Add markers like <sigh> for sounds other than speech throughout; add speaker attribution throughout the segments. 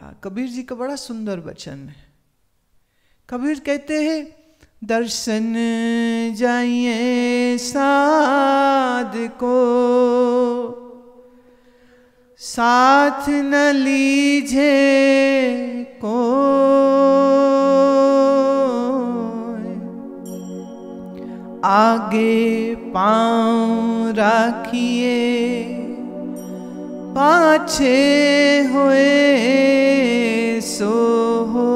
Speaker 1: हाँ, कबीर जी का बड़ा सुंदर वचन है कबीर कहते हैं दर्शन जाइए साध को साथ न लीजे को आगे पाँव राखिए पाछे हुए सो हो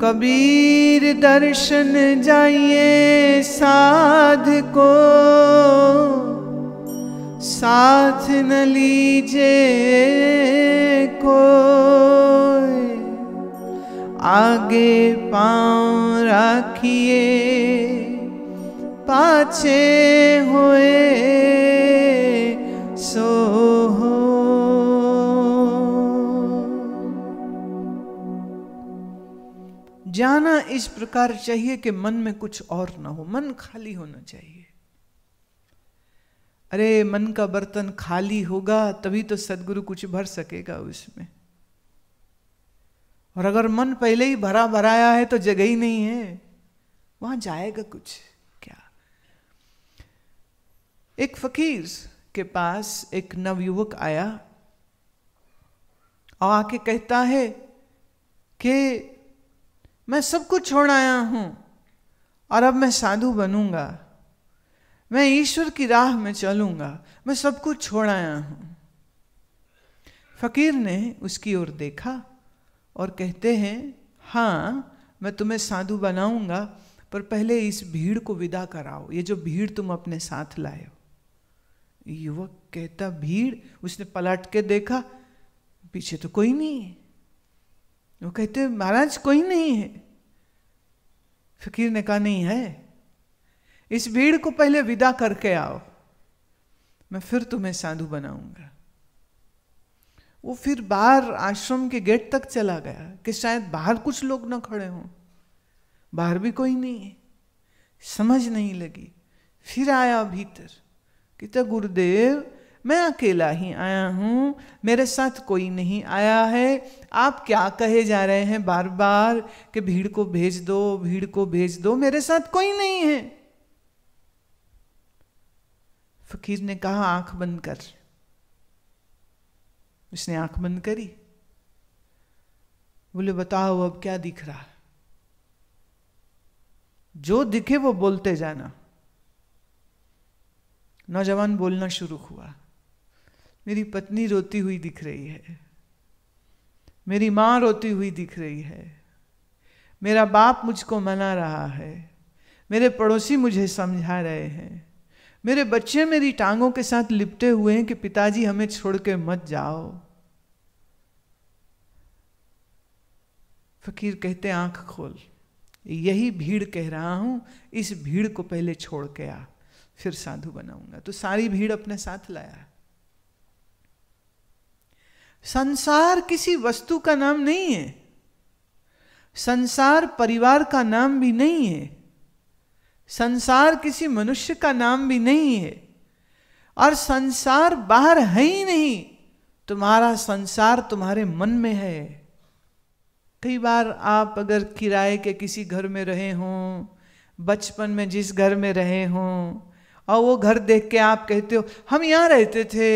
Speaker 1: कबीर दर्शन जाइए साध को साथ न लीजे को आगे पाँव रखिए पाछे हुए इस प्रकार चाहिए कि मन में कुछ और ना हो मन खाली होना चाहिए अरे मन का बर्तन खाली होगा तभी तो सदगुरु कुछ भर सकेगा उसमें और अगर मन पहले ही भरा भराया है तो जगह ही नहीं है वहां जाएगा कुछ क्या एक फकीर के पास एक नवयुवक आया और आके कहता है कि मैं सब कुछ छोड़ आया हूँ और अब मैं साधु बनूंगा मैं ईश्वर की राह में चलूंगा मैं सब कुछ छोड़ आया हूँ फकीर ने उसकी ओर देखा और कहते हैं हाँ मैं तुम्हें साधु बनाऊंगा पर पहले इस भीड़ को विदा कराओ ये जो भीड़ तुम अपने साथ लाए हो युवक कहता भीड़ उसने पलट के देखा पीछे तो कोई नहीं है वो कहते महाराज कोई नहीं है फकीर ने कहा नहीं है इस भीड़ को पहले विदा करके आओ मैं फिर तुम्हें साधु बनाऊंगा वो फिर बाहर आश्रम के गेट तक चला गया कि शायद बाहर कुछ लोग ना खड़े हों बाहर भी कोई नहीं है समझ नहीं लगी फिर आया भीतर कितना गुरुदेव मैं अकेला ही आया हूँ मेरे साथ कोई नहीं आया है आप क्या कहे जा रहे हैं बार बार कि भीड़ को भेज दो भीड़ को भेज दो मेरे साथ कोई नहीं है फकीर ने कहा आंख बंद कर उसने आंख बंद करी बोले बताओ अब क्या दिख रहा जो दिखे वो बोलते जाना नौजवान बोलना शुरू हुआ मेरी पत्नी रोती हुई दिख रही है मेरी माँ रोती हुई दिख रही है मेरा बाप मुझको मना रहा है मेरे पड़ोसी मुझे समझा रहे हैं मेरे बच्चे मेरी टांगों के साथ लिपटे हुए हैं कि पिताजी हमें छोड़ के मत जाओ फकीर कहते आंख खोल यही भीड़ कह रहा हूं इस भीड़ को पहले छोड़ के आ फिर साधु बनाऊंगा तो सारी भीड़ अपने साथ लाया संसार किसी वस्तु का नाम नहीं है संसार परिवार का नाम भी नहीं है संसार किसी मनुष्य का नाम भी नहीं है और संसार बाहर है ही नहीं तुम्हारा संसार तुम्हारे मन में है कई बार आप अगर किराए के किसी घर में रहे हों बचपन में जिस घर में रहे हों और वो घर देख के आप कहते हो हम यहाँ रहते थे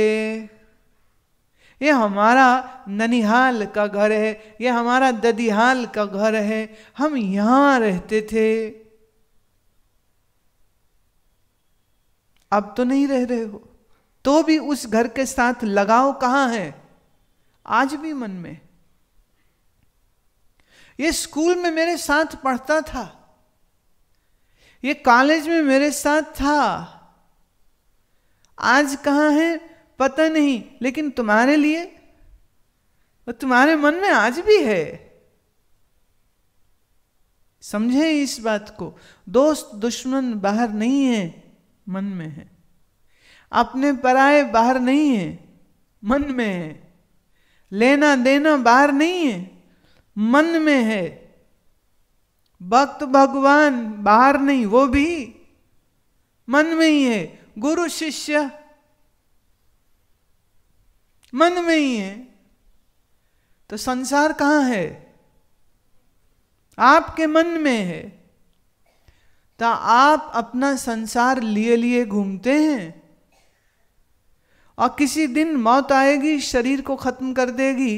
Speaker 1: ये हमारा ननिहाल का घर है ये हमारा ददिहाल का घर है हम यहाँ रहते थे अब तो नहीं रह रहे हो तो भी उस घर के साथ लगाव कहाँ है आज भी मन में ये स्कूल में मेरे साथ पढ़ता था ये कॉलेज में मेरे साथ था आज कहाँ है पता नहीं लेकिन तुम्हारे लिए वो तुम्हारे मन में आज भी है समझे इस बात को दोस्त दुश्मन बाहर नहीं है मन में है अपने पराए बाहर नहीं है मन में है लेना देना बाहर नहीं है मन में है भक्त भगवान बाहर नहीं वो भी मन में ही है गुरु शिष्य मन में ही है तो संसार कहां है आपके मन में है तो आप अपना संसार लिए लिए घूमते हैं और किसी दिन मौत आएगी शरीर को खत्म कर देगी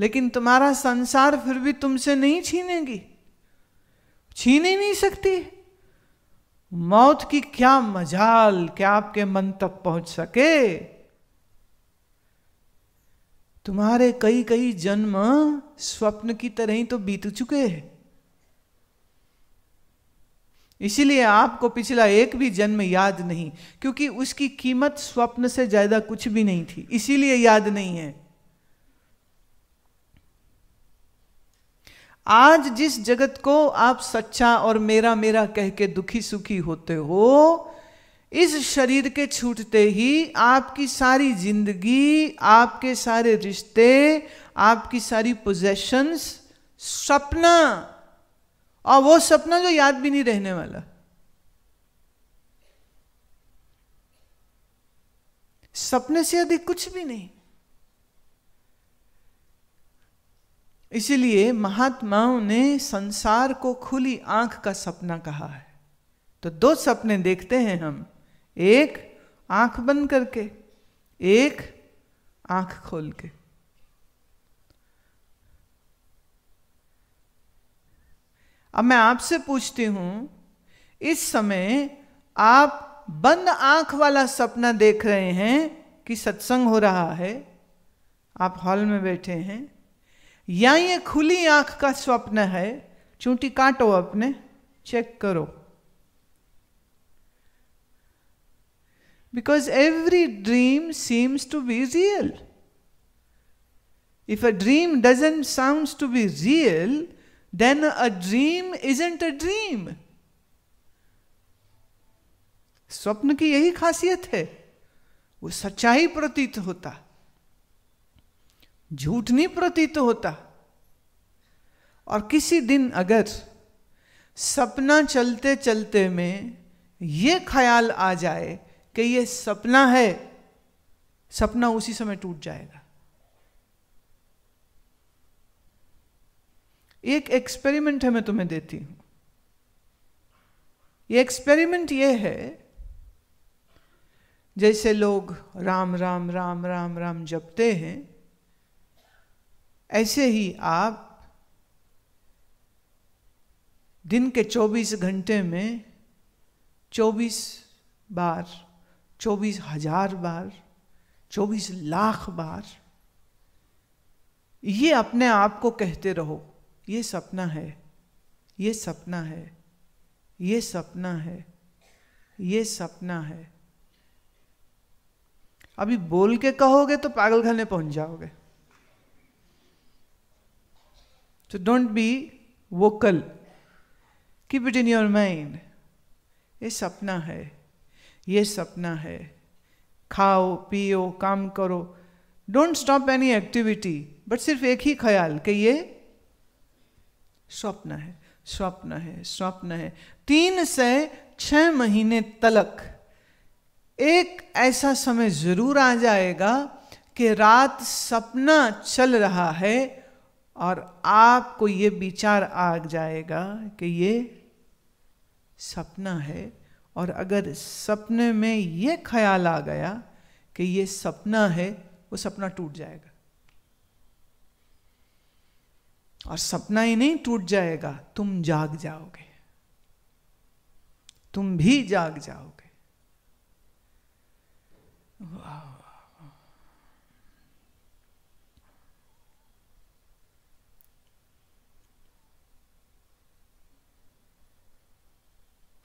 Speaker 1: लेकिन तुम्हारा संसार फिर भी तुमसे नहीं छीनेगी छीन ही नहीं सकती मौत की क्या मजाल क्या आपके मन तक पहुंच सके तुम्हारे कई कई जन्म स्वप्न की तरह ही तो बीत चुके हैं इसीलिए आपको पिछला एक भी जन्म याद नहीं क्योंकि उसकी कीमत स्वप्न से ज्यादा कुछ भी नहीं थी इसीलिए याद नहीं है आज जिस जगत को आप सच्चा और मेरा मेरा कह के दुखी सुखी होते हो इस शरीर के छूटते ही आपकी सारी जिंदगी आपके सारे रिश्ते आपकी सारी पोजेशंस सपना और वो सपना जो याद भी नहीं रहने वाला सपने से अधिक कुछ भी नहीं इसीलिए महात्माओं ने संसार को खुली आंख का सपना कहा है तो दो सपने देखते हैं हम एक आंख बंद करके एक आंख खोल के अब मैं आपसे पूछती हूं इस समय आप बंद आंख वाला सपना देख रहे हैं कि सत्संग हो रहा है आप हॉल में बैठे हैं या ये खुली आंख का स्वप्न है चूंटी काटो अपने चेक करो Because every dream seems to be real. If a dream doesn't sound to be real, then a dream isn't a dream. स्वप्न की यही खासियत है वो सच्चाई प्रतीत होता झूठ नहीं प्रतीत होता और किसी दिन अगर सपना चलते चलते में ये ख्याल आ जाए कि ये सपना है सपना उसी समय टूट जाएगा एक एक्सपेरिमेंट है मैं तुम्हें देती हूं ये एक्सपेरिमेंट ये है जैसे लोग राम राम राम राम राम जपते हैं ऐसे ही आप दिन के 24 घंटे में 24 बार चौबीस हजार बार चौबीस लाख बार ये अपने आप को कहते रहो ये सपना है ये सपना है ये सपना है ये सपना है अभी बोल के कहोगे तो पागलखाने पहुंच जाओगे तो don't be vocal keep it in your mind ये सपना है ये सपना है खाओ पियो काम करो don't stop any activity but सिर्फ एक ही ख्याल कि ये स्वप्न है स्वप्न है स्वप्न है तीन से छह महीने तलक एक ऐसा समय जरूर आ जाएगा कि रात सपना चल रहा है और आपको ये विचार आ जाएगा कि ये सपना है और अगर सपने में ये ख्याल आ गया कि ये सपना है वो सपना टूट जाएगा और सपना ही नहीं टूट जाएगा तुम जाग जाओगे तुम भी जाग जाओगे वाह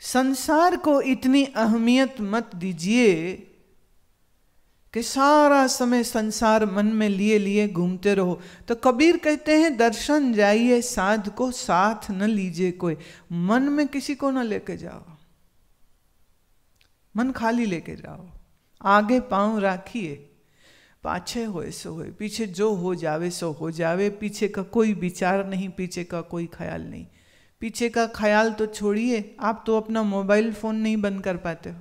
Speaker 1: संसार को इतनी अहमियत मत दीजिए कि सारा समय संसार मन में लिए लिए घूमते रहो तो कबीर कहते हैं दर्शन जाइए साध को साथ न लीजिए कोई मन में किसी को न लेके जाओ मन खाली लेके जाओ आगे पांव राखिए पाछे होए सो होए पीछे जो हो जावे सो हो जावे पीछे का कोई विचार नहीं पीछे का कोई ख्याल नहीं पीछे का ख्याल तो छोड़िए आप तो अपना मोबाइल फ़ोन नहीं बंद कर पाते हो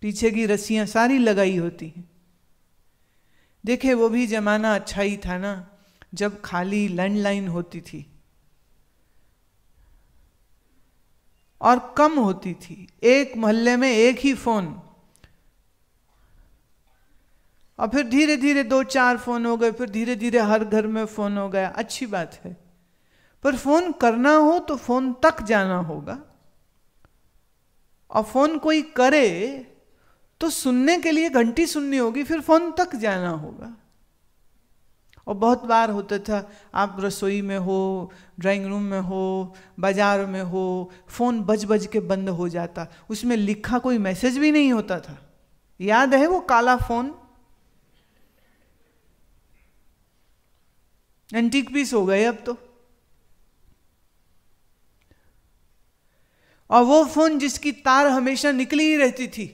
Speaker 1: पीछे की रस्सियां सारी लगाई होती हैं देखे वो भी ज़माना अच्छा ही था ना जब खाली लैंडलाइन होती थी और कम होती थी एक मोहल्ले में एक ही फ़ोन और फिर धीरे धीरे दो चार फ़ोन हो गए फिर धीरे धीरे हर घर में फ़ोन हो गया अच्छी बात है पर फोन करना हो तो फोन तक जाना होगा और फोन कोई करे तो सुनने के लिए घंटी सुननी होगी फिर फोन तक जाना होगा और बहुत बार होता था आप रसोई में हो ड्राइंग रूम में हो बाजार में हो फ़ोन बज बज के बंद हो जाता उसमें लिखा कोई मैसेज भी नहीं होता था याद है वो काला फ़ोन एंटीक पीस हो गए अब तो और वो फोन जिसकी तार हमेशा निकली ही रहती थी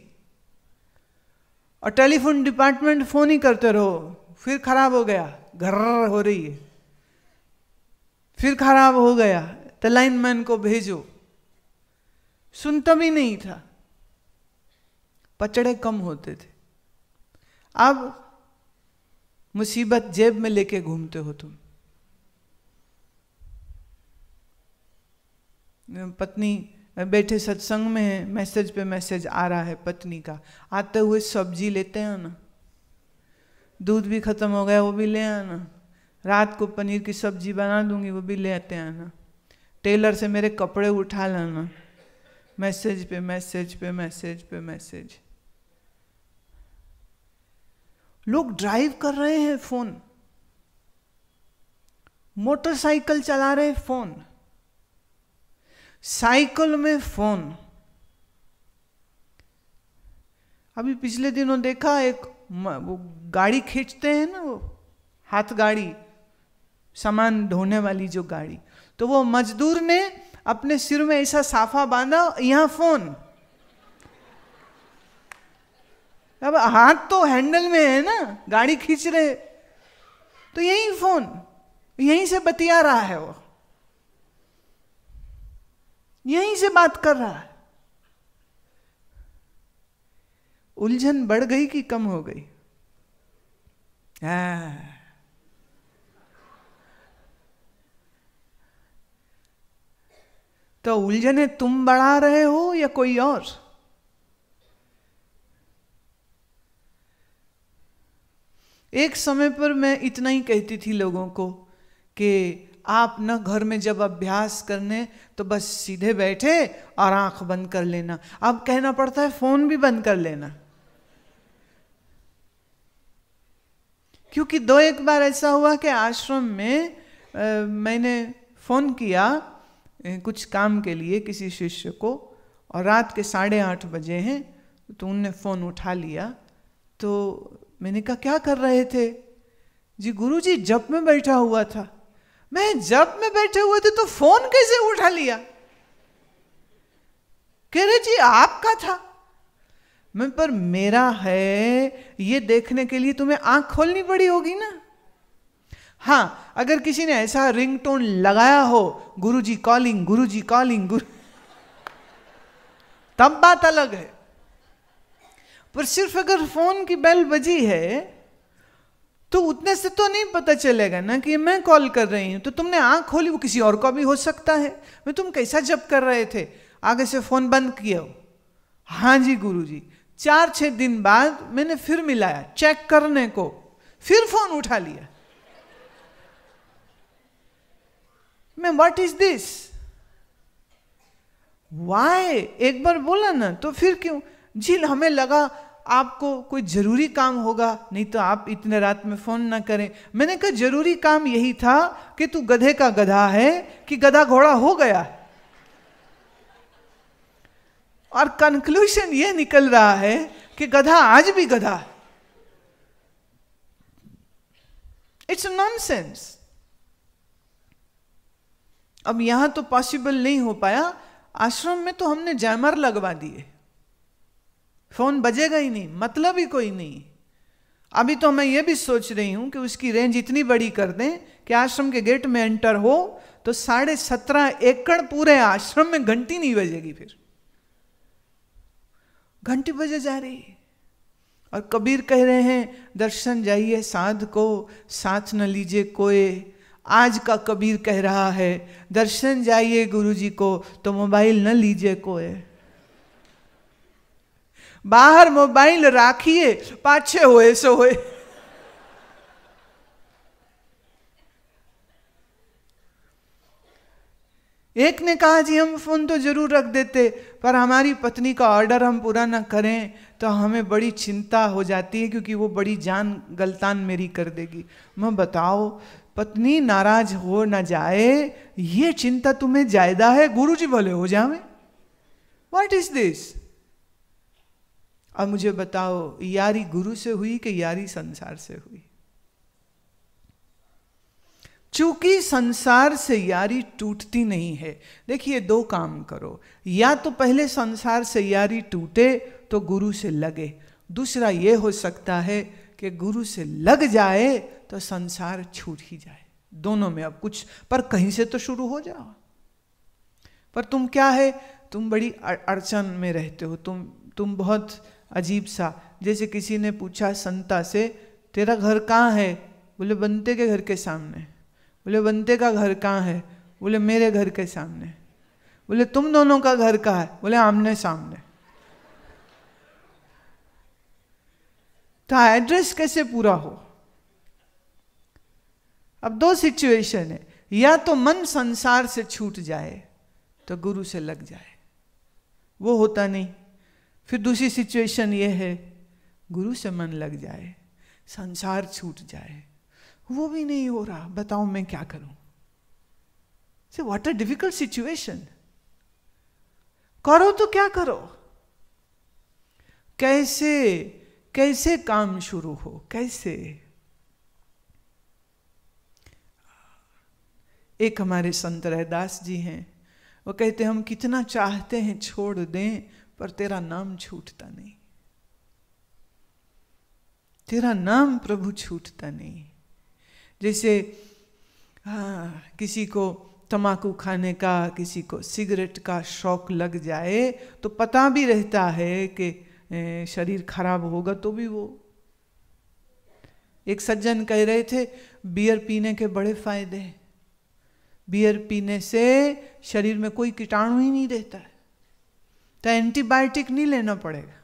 Speaker 1: और टेलीफोन डिपार्टमेंट फोन ही करते रहो फिर खराब हो गया घर हो रही है फिर खराब हो गया तो मैन को भेजो सुनता भी नहीं था पचड़े कम होते थे अब मुसीबत जेब में लेके घूमते हो तुम पत्नी बैठे सत्संग में है मैसेज पे मैसेज आ रहा है पत्नी का आते हुए सब्जी लेते आना दूध भी खत्म हो गया वो भी ले आना रात को पनीर की सब्जी बना दूंगी वो भी ले आते आना टेलर से मेरे कपड़े उठा लाना मैसेज पे मैसेज पे मैसेज पे मैसेज लोग ड्राइव कर रहे हैं फोन मोटरसाइकिल चला रहे हैं फोन साइकिल में फोन अभी पिछले दिनों देखा एक वो गाड़ी खींचते हैं ना वो हाथ गाड़ी सामान ढोने वाली जो गाड़ी तो वो मजदूर ने अपने सिर में ऐसा साफा बांधा यहां फोन अब हाथ तो हैंडल में है ना गाड़ी खींच रहे तो यही फोन यहीं से बतिया रहा है वो यहीं से बात कर रहा है उलझन बढ़ गई कि कम हो गई हाँ। तो उलझने तुम बढ़ा रहे हो या कोई और एक समय पर मैं इतना ही कहती थी लोगों को कि आप न घर में जब अभ्यास करने तो बस सीधे बैठे और आंख बंद कर लेना अब कहना पड़ता है फोन भी बंद कर लेना क्योंकि दो एक बार ऐसा हुआ कि आश्रम में आ, मैंने फोन किया कुछ काम के लिए किसी शिष्य को और रात के साढ़े आठ बजे हैं तो उनने फ़ोन उठा लिया तो मैंने कहा क्या कर रहे थे जी गुरुजी जप में बैठा हुआ था मैं जब मैं बैठे हुए थे तो फोन कैसे उठा लिया कह रहे जी आपका था मैं पर मेरा है ये देखने के लिए तुम्हें आंख खोलनी पड़ी होगी ना हाँ अगर किसी ने ऐसा रिंगटोन लगाया हो गुरुजी कॉलिंग गुरुजी कॉलिंग गुरु तब बात अलग है पर सिर्फ अगर फोन की बेल बजी है तो उतने से तो नहीं पता चलेगा ना कि मैं कॉल कर रही हूँ तो तुमने आँख खोली वो किसी और का भी हो सकता है मैं तुम कैसा जब कर रहे थे आगे से फ़ोन बंद किया हो हाँ जी गुरु जी चार छः दिन बाद मैंने फिर मिलाया चेक करने को फिर फोन उठा लिया मैं व्हाट इज दिस वाय एक बार बोला ना तो फिर क्यों जी हमें लगा आपको कोई ज़रूरी काम होगा नहीं तो आप इतने रात में फ़ोन ना करें मैंने कहा ज़रूरी काम यही था कि तू गधे का गधा है कि गधा घोड़ा हो गया और कंक्लूशन ये निकल रहा है कि गधा आज भी गधा इट्स सेंस अब यहां तो पॉसिबल नहीं हो पाया आश्रम में तो हमने जैमर लगवा दिए फोन बजेगा ही नहीं मतलब ही कोई नहीं अभी तो मैं ये भी सोच रही हूं कि उसकी रेंज इतनी बड़ी कर दें कि आश्रम के गेट में एंटर हो तो साढ़े सत्रह एकड़ पूरे आश्रम में घंटी नहीं बजेगी फिर घंटी बजे जा रही और कबीर कह रहे हैं दर्शन जाइए साध को साथ न लीजिए कोई आज का कबीर कह रहा है दर्शन जाइए गुरुजी को तो मोबाइल न लीजिए कोई बाहर मोबाइल राखिए पाछे हो सो हो एक ने कहा जी हम फोन तो जरूर रख देते पर हमारी पत्नी का ऑर्डर हम पूरा ना करें तो हमें बड़ी चिंता हो जाती है क्योंकि वो बड़ी जान गलतान मेरी कर देगी मैं बताओ पत्नी नाराज हो ना जाए ये चिंता तुम्हें जायदा है गुरु जी भले हो जावे वट इज दिस और मुझे बताओ यारी गुरु से हुई कि यारी संसार से हुई चूंकि संसार से यारी टूटती नहीं है देखिए दो काम करो या तो पहले संसार से यारी टूटे तो गुरु से लगे दूसरा यह हो सकता है कि गुरु से लग जाए तो संसार छूट ही जाए दोनों में अब कुछ पर कहीं से तो शुरू हो जाओ पर तुम क्या है तुम बड़ी अड़चन में रहते हो तुम तुम बहुत अजीब सा जैसे किसी ने पूछा संता से तेरा घर कहाँ है बोले बनते के घर के सामने बोले बनते का घर कहाँ है बोले मेरे घर के सामने बोले तुम दोनों का घर कहाँ है बोले आमने सामने तो हाँ, एड्रेस कैसे पूरा हो अब दो सिचुएशन है या तो मन संसार से छूट जाए तो गुरु से लग जाए वो होता नहीं फिर दूसरी सिचुएशन ये है गुरु से मन लग जाए संसार छूट जाए वो भी नहीं हो रहा बताओ मैं क्या करूं से व्हाट अ डिफिकल्ट सिचुएशन करो तो क्या करो कैसे कैसे काम शुरू हो कैसे एक हमारे संत रहदास जी हैं वो कहते हम कितना चाहते हैं छोड़ दें पर तेरा नाम छूटता नहीं तेरा नाम प्रभु छूटता नहीं जैसे आ, हाँ, किसी को तमाकू खाने का किसी को सिगरेट का शौक लग जाए तो पता भी रहता है कि शरीर खराब होगा तो भी वो एक सज्जन कह रहे थे बियर पीने के बड़े फायदे हैं बियर पीने से शरीर में कोई कीटाणु ही नहीं रहता है तो एंटीबायोटिक नहीं लेना पड़ेगा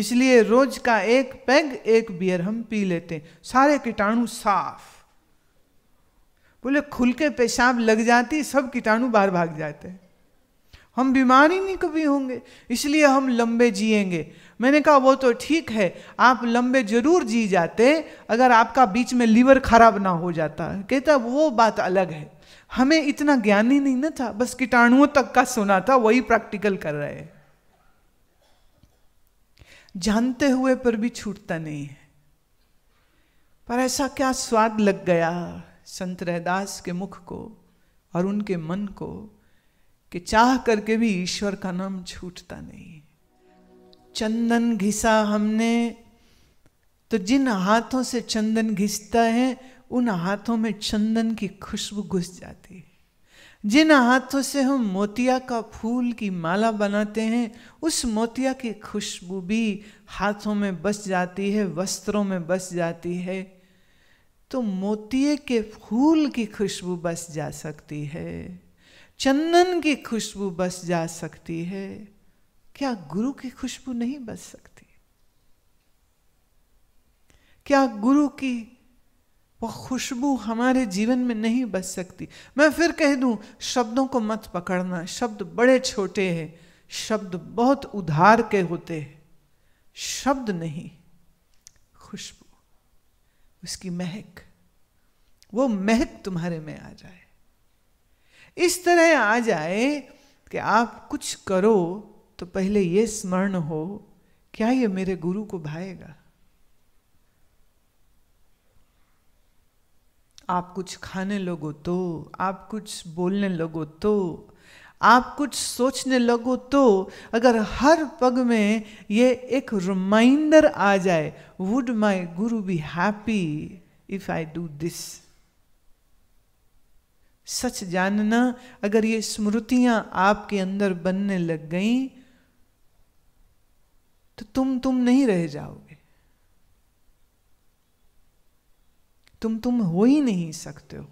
Speaker 1: इसलिए रोज का एक पैग एक बियर हम पी लेते हैं सारे कीटाणु साफ बोले खुल के पेशाब लग जाती सब कीटाणु बाहर भाग जाते हैं हम बीमार ही नहीं कभी होंगे इसलिए हम लंबे जिएंगे मैंने कहा वो तो ठीक है आप लंबे जरूर जी जाते अगर आपका बीच में लीवर खराब ना हो जाता कहता वो बात अलग है हमें इतना ज्ञान ही नहीं ना था बस कीटाणुओं तक का सुना था वही प्रैक्टिकल कर रहे हैं जानते हुए पर भी छूटता नहीं है पर ऐसा क्या स्वाद लग गया संत रहदास के मुख को और उनके मन को कि चाह करके भी ईश्वर का नाम छूटता नहीं चंदन घिसा हमने तो जिन हाथों से चंदन घिसता है उन हाथों में चंदन की खुशबू घुस जाती है जिन हाथों से हम मोतिया का फूल की माला बनाते हैं उस मोतिया की खुशबू भी हाथों में बस जाती है वस्त्रों में बस जाती है तो मोतिये के फूल की खुशबू बस जा सकती है चंदन की खुशबू बस जा सकती है क्या गुरु की खुशबू नहीं बस सकती क्या गुरु की वह खुशबू हमारे जीवन में नहीं बच सकती मैं फिर कह दूं शब्दों को मत पकड़ना शब्द बड़े छोटे हैं शब्द बहुत उधार के होते हैं शब्द नहीं खुशबू उसकी महक वो महक तुम्हारे में आ जाए इस तरह आ जाए कि आप कुछ करो तो पहले ये स्मरण हो क्या ये मेरे गुरु को भाएगा आप कुछ खाने लगो तो आप कुछ बोलने लगो तो आप कुछ सोचने लगो तो अगर हर पग में ये एक रिमाइंडर आ जाए would my guru be happy if I do this सच जानना अगर ये स्मृतियां आपके अंदर बनने लग गई तो तुम तुम नहीं रह जाओगे तुम तुम हो ही नहीं सकते हो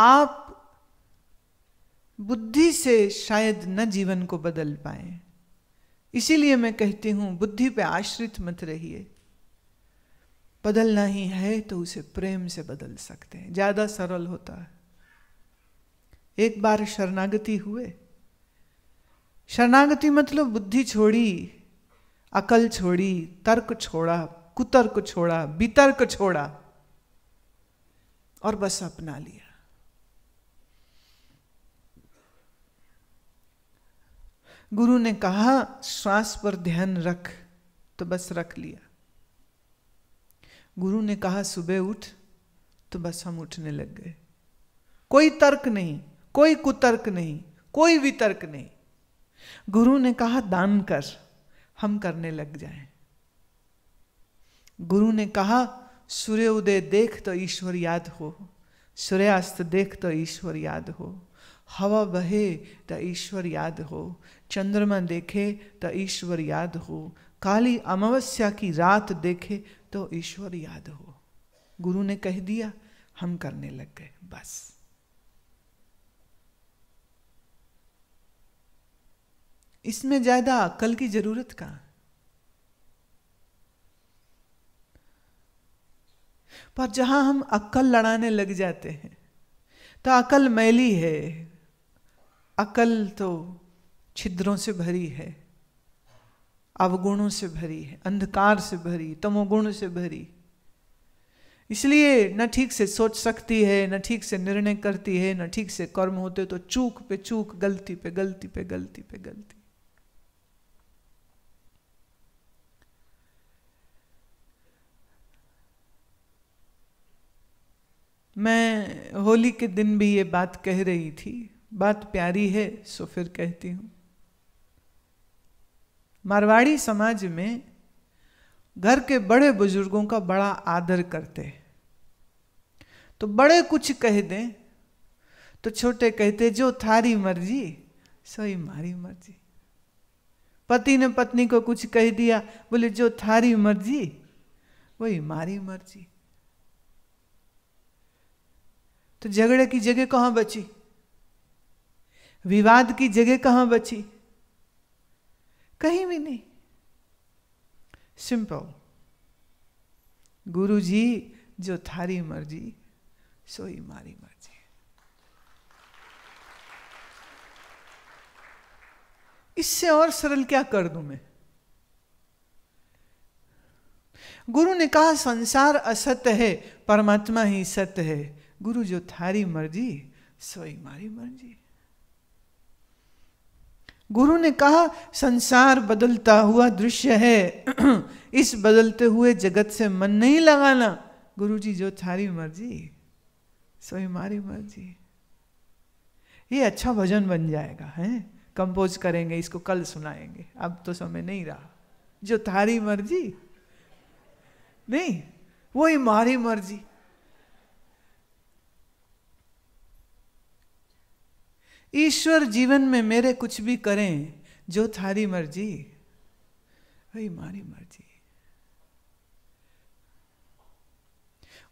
Speaker 1: आप बुद्धि से शायद न जीवन को बदल पाए इसीलिए मैं कहती हूं बुद्धि पे आश्रित मत रहिए बदलना ही है तो उसे प्रेम से बदल सकते हैं ज्यादा सरल होता है एक बार शरणागति हुए शरणागति मतलब बुद्धि छोड़ी अकल छोड़ी तर्क छोड़ा कुतर्क छोड़ा बितर्क छोड़ा और बस अपना लिया गुरु ने कहा श्वास पर ध्यान रख तो बस रख लिया गुरु ने कहा सुबह उठ तो बस हम उठने लग गए कोई तर्क नहीं कोई कुतर्क नहीं कोई वितर्क नहीं गुरु ने कहा दान कर हम करने लग जाएं। गुरु ने कहा सूर्य उदय देख तो ईश्वर याद हो सूर्यास्त देख तो ईश्वर याद हो हवा बहे तो ईश्वर याद हो चंद्रमा देखे तो ईश्वर याद हो काली अमावस्या की रात देखे तो ईश्वर याद हो गुरु ने कह दिया हम करने लग गए बस इसमें ज्यादा अक्ल की जरूरत का पर जहां हम अकल लड़ाने लग जाते हैं तो अकल मैली है अकल तो छिद्रों से भरी है अवगुणों से भरी है अंधकार से भरी तमोगुण से भरी इसलिए न ठीक से सोच सकती है न ठीक से निर्णय करती है न ठीक से कर्म होते तो चूक पे चूक गलती पे गलती पे गलती पे गलती मैं होली के दिन भी ये बात कह रही थी बात प्यारी है सो फिर कहती हूँ मारवाड़ी समाज में घर के बड़े बुजुर्गों का बड़ा आदर करते तो बड़े कुछ कह दें तो छोटे कहते जो थारी मर्जी सोई मारी मर्जी पति ने पत्नी को कुछ कह दिया बोले जो थारी मर्जी वही मारी मर्जी तो झगड़े की जगह कहाँ बची विवाद की जगह कहाँ बची कहीं भी नहीं सिंपल गुरु जी जो थारी मर्जी सोई मारी मर्जी इससे और सरल क्या कर दूं मैं गुरु ने कहा संसार असत्य है परमात्मा ही सत्य है गुरु जो थारी मर्जी सोई मारी मर्जी गुरु ने कहा संसार बदलता हुआ दृश्य है <clears throat> इस बदलते हुए जगत से मन नहीं लगाना गुरु जी जो थारी मर्जी सोई मारी मर्जी ये अच्छा भजन बन जाएगा है कंपोज करेंगे इसको कल सुनाएंगे अब तो समय नहीं रहा जो थारी मर्जी नहीं वही मारी मर्जी ईश्वर जीवन में मेरे कुछ भी करें जो थारी मर्जी वही मारी मर्जी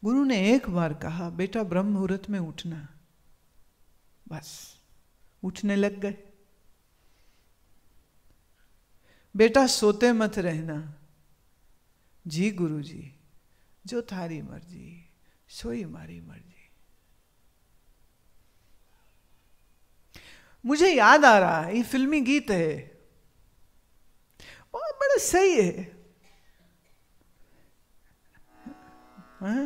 Speaker 1: गुरु ने एक बार कहा बेटा ब्रह्म मुहूर्त में उठना बस उठने लग गए बेटा सोते मत रहना जी गुरु जी जो थारी मर्जी सोई मारी मर्जी मुझे याद आ रहा है ये फिल्मी गीत है बहुत बड़ा सही है हाँ?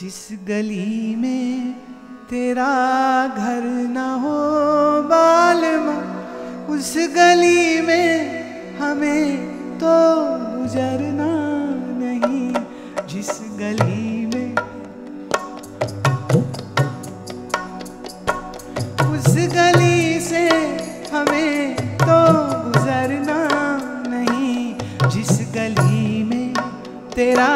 Speaker 1: जिस गली में तेरा घर न हो बाल उस गली में हमें तो गुजरना गली में उस गली से हमें तो गुजरना नहीं जिस गली में तेरा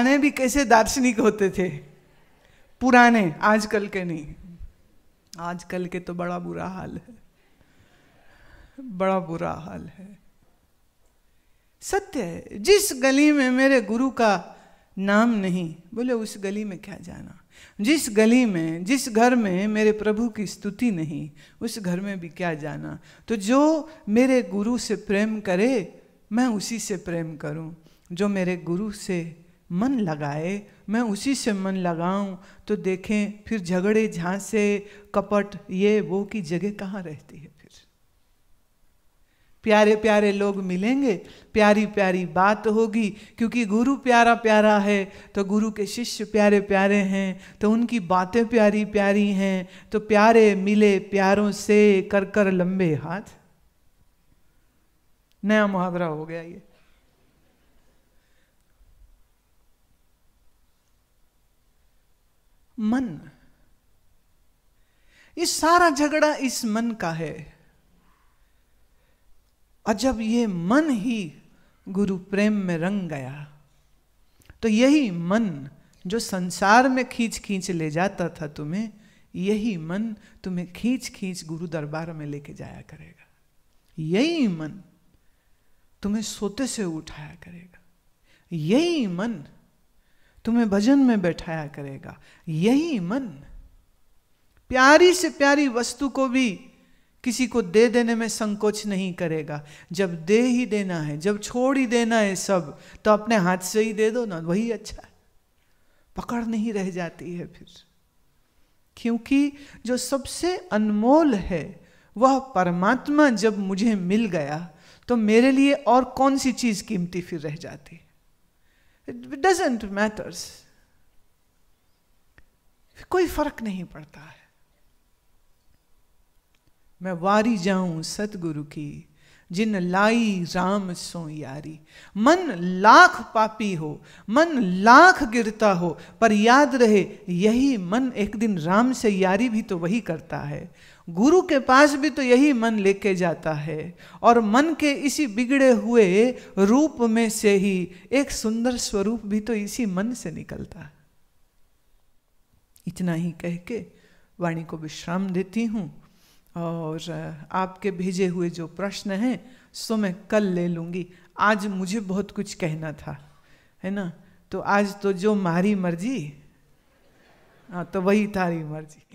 Speaker 1: पुराने भी कैसे दार्शनिक होते थे पुराने आजकल के नहीं आजकल के तो बड़ा बुरा हाल है बड़ा बुरा हाल है सत्य है जिस गली में मेरे गुरु का नाम नहीं बोले उस गली में क्या जाना जिस गली में जिस घर में मेरे प्रभु की स्तुति नहीं उस घर में भी क्या जाना तो जो मेरे गुरु से प्रेम करे मैं उसी से प्रेम करूं जो मेरे गुरु से मन लगाए मैं उसी से मन लगाऊं तो देखें फिर झगड़े झांसे कपट ये वो की जगह कहाँ रहती है फिर प्यारे प्यारे लोग मिलेंगे प्यारी प्यारी बात होगी क्योंकि गुरु प्यारा प्यारा है तो गुरु के शिष्य प्यारे प्यारे हैं तो उनकी बातें प्यारी प्यारी हैं तो प्यारे मिले प्यारों से कर कर लंबे हाथ नया मुहावरा हो गया ये मन ये सारा झगड़ा इस मन का है और जब ये मन ही गुरु प्रेम में रंग गया तो यही मन जो संसार में खींच खींच ले जाता था तुम्हें यही मन तुम्हें खींच खींच गुरु दरबार में लेके जाया करेगा यही मन तुम्हें सोते से उठाया करेगा यही मन तुम्हें भजन में बैठाया करेगा यही मन प्यारी से प्यारी वस्तु को भी किसी को दे देने में संकोच नहीं करेगा जब दे ही देना है जब छोड़ ही देना है सब तो अपने हाथ से ही दे दो ना वही अच्छा है पकड़ नहीं रह जाती है फिर क्योंकि जो सबसे अनमोल है वह परमात्मा जब मुझे मिल गया तो मेरे लिए और कौन सी चीज कीमती फिर रह जाती है इट डजेंट मैटर्स कोई फर्क नहीं पड़ता है मैं वारी जाऊं सतगुरु की जिन लाई राम सो यारी मन लाख पापी हो मन लाख गिरता हो पर याद रहे यही मन एक दिन राम से यारी भी तो वही करता है गुरु के पास भी तो यही मन लेके जाता है और मन के इसी बिगड़े हुए रूप में से ही एक सुंदर स्वरूप भी तो इसी मन से निकलता है इतना ही कह के वाणी को विश्राम देती हूँ और आपके भेजे हुए जो प्रश्न हैं सो मैं कल ले लूँगी आज मुझे बहुत कुछ कहना था है ना तो आज तो जो मारी मर्जी हाँ तो वही तारी मर्जी